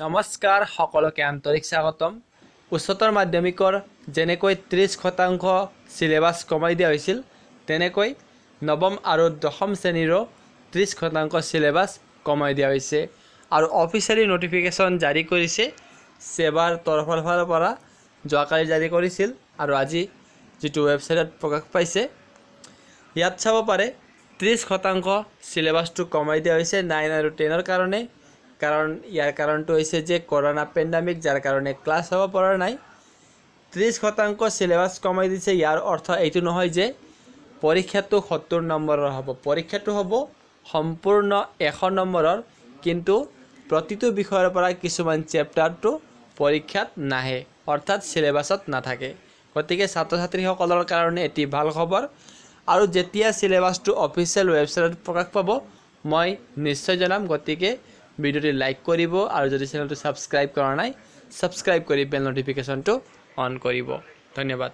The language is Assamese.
নমস্কাৰ সকলোকে আন্তৰিক স্বাগতম উচ্চতৰ মাধ্যমিকৰ যেনেকৈ ত্ৰিছ শতাংশ চিলেবাছ কমাই দিয়া হৈছিল তেনেকৈ নৱম আৰু দশম শ্ৰেণীৰো ত্ৰিছ শতাংশ চিলেবাছ কমাই দিয়া হৈছে আৰু অফিচিয়েলি নটিফিকেশ্যন জাৰি কৰিছে ছেবাৰ তৰফৰ ফালৰ পৰা যোৱাকালি জাৰি কৰিছিল আৰু আজি যিটো ৱেবছাইটত প্ৰকাশ পাইছে ইয়াত চাব পাৰে ত্ৰিছ শতাংশ চিলেবাছটো কমাই দিয়া হৈছে নাইন আৰু টেনৰ কাৰণে কারণ ইয়ার কারণটা হয়েছে যে করোনা পেন্ডামিক যার কারণে ক্লাস হব পড়া নাই ত্রিশ শতাংশ সিলেবাস কমাই দিছে ইয়ার অর্থ এইটো নহয় যে পরীক্ষাটো সত্তর নম্বরের হব পরীক্ষাটো হব সম্পূর্ণ এশ নম্বরের কিন্তু প্রতিটো বিষয়েরপরা কিছু চ্যাপ্টারটো পরীক্ষাত নাহে অর্থাৎ সিলেবাসত না থাকে গতি ছাত্র ছাত্রীসকলের কারণে এটি ভাল খবর আর যেতিয়া সিলেবাসটো অফিসিয়াল ওয়েবসাইট প্রকাশ পাব মই নিশ্চয় জানাম গতিকে ভিডিওটি লাইক করব আর যদি চ্যানেলটি সাবস্ক্রাইব করা নাই সাবস্ক্রাইব করে বেল নোটিফিকেশনটা অন করব ধন্যবাদ